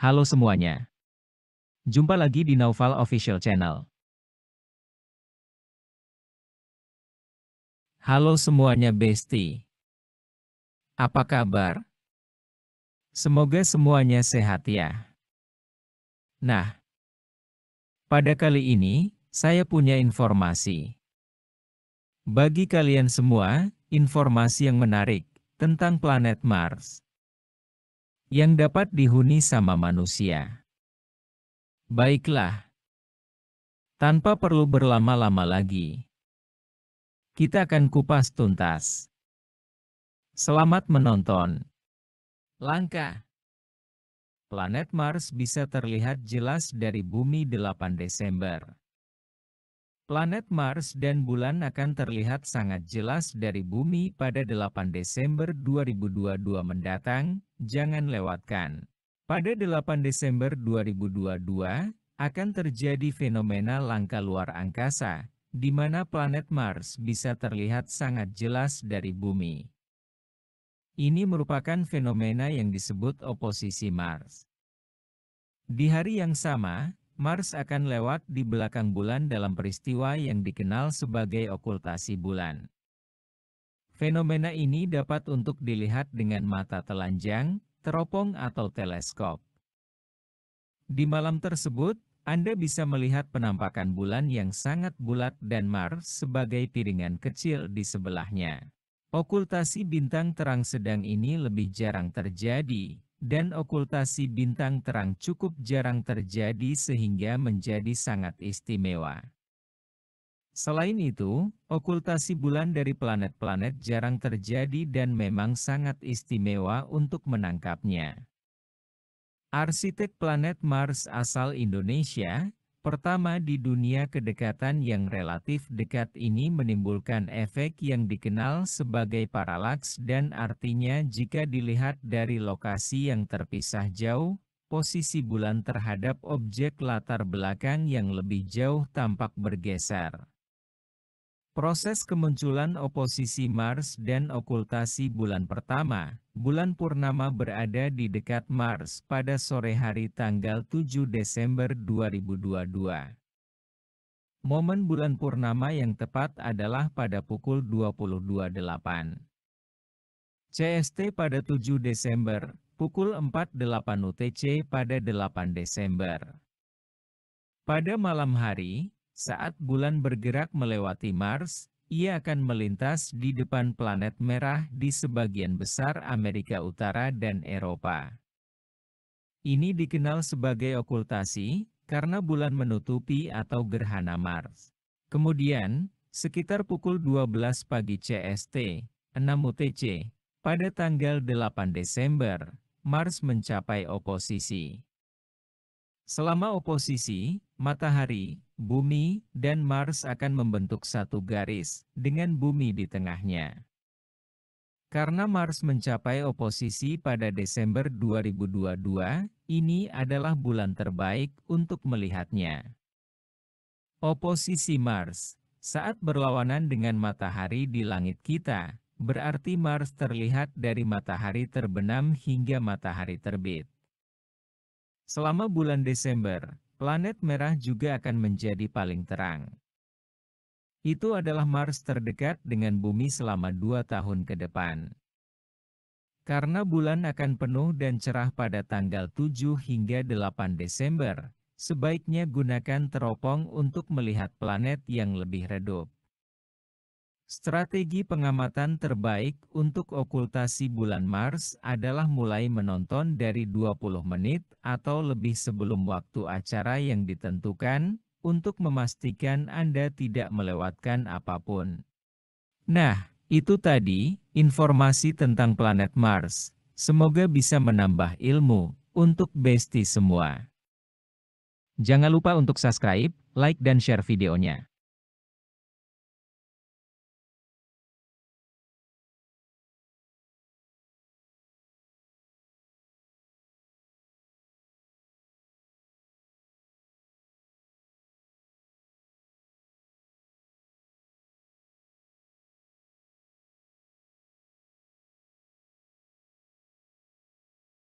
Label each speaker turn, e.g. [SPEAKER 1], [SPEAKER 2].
[SPEAKER 1] Halo semuanya. Jumpa lagi di Naufal Official Channel. Halo semuanya Besti. Apa kabar? Semoga semuanya sehat ya. Nah, pada kali ini, saya punya informasi. Bagi kalian semua, informasi yang menarik tentang planet Mars yang dapat dihuni sama manusia. Baiklah. Tanpa perlu berlama-lama lagi. Kita akan kupas tuntas. Selamat menonton. Langkah. Planet Mars bisa terlihat jelas dari bumi 8 Desember. Planet Mars dan bulan akan terlihat sangat jelas dari bumi pada 8 Desember 2022 mendatang, jangan lewatkan. Pada 8 Desember 2022, akan terjadi fenomena langka luar angkasa, di mana planet Mars bisa terlihat sangat jelas dari bumi. Ini merupakan fenomena yang disebut oposisi Mars. Di hari yang sama, Mars akan lewat di belakang bulan dalam peristiwa yang dikenal sebagai okultasi bulan. Fenomena ini dapat untuk dilihat dengan mata telanjang, teropong atau teleskop. Di malam tersebut, Anda bisa melihat penampakan bulan yang sangat bulat dan Mars sebagai piringan kecil di sebelahnya. Okultasi bintang terang sedang ini lebih jarang terjadi, dan okultasi bintang terang cukup jarang terjadi sehingga menjadi sangat istimewa. Selain itu, okultasi bulan dari planet-planet jarang terjadi dan memang sangat istimewa untuk menangkapnya. Arsitek planet Mars asal Indonesia, Pertama di dunia kedekatan yang relatif dekat ini menimbulkan efek yang dikenal sebagai paralaks dan artinya jika dilihat dari lokasi yang terpisah jauh, posisi bulan terhadap objek latar belakang yang lebih jauh tampak bergeser. Proses kemunculan oposisi Mars dan okultasi bulan pertama, Bulan purnama berada di dekat Mars pada sore hari tanggal 7 Desember 2022. Momen bulan purnama yang tepat adalah pada pukul 22.08 CST pada 7 Desember, pukul 4.08 UTC pada 8 Desember. Pada malam hari, saat bulan bergerak melewati Mars, ia akan melintas di depan planet merah di sebagian besar Amerika Utara dan Eropa. Ini dikenal sebagai okultasi, karena bulan menutupi atau gerhana Mars. Kemudian, sekitar pukul 12 pagi CST, 6 UTC, pada tanggal 8 Desember, Mars mencapai oposisi. Selama oposisi, matahari, Bumi dan Mars akan membentuk satu garis, dengan bumi di tengahnya. Karena Mars mencapai oposisi pada Desember 2022, ini adalah bulan terbaik untuk melihatnya. Oposisi Mars, saat berlawanan dengan matahari di langit kita, berarti Mars terlihat dari matahari terbenam hingga matahari terbit. Selama bulan Desember, planet merah juga akan menjadi paling terang. Itu adalah Mars terdekat dengan bumi selama dua tahun ke depan. Karena bulan akan penuh dan cerah pada tanggal 7 hingga 8 Desember, sebaiknya gunakan teropong untuk melihat planet yang lebih redup. Strategi pengamatan terbaik untuk okultasi bulan Mars adalah mulai menonton dari 20 menit atau lebih sebelum waktu acara yang ditentukan, untuk memastikan Anda tidak melewatkan apapun. Nah, itu tadi, informasi tentang planet Mars. Semoga bisa menambah ilmu, untuk besti semua. Jangan lupa untuk subscribe, like dan share videonya.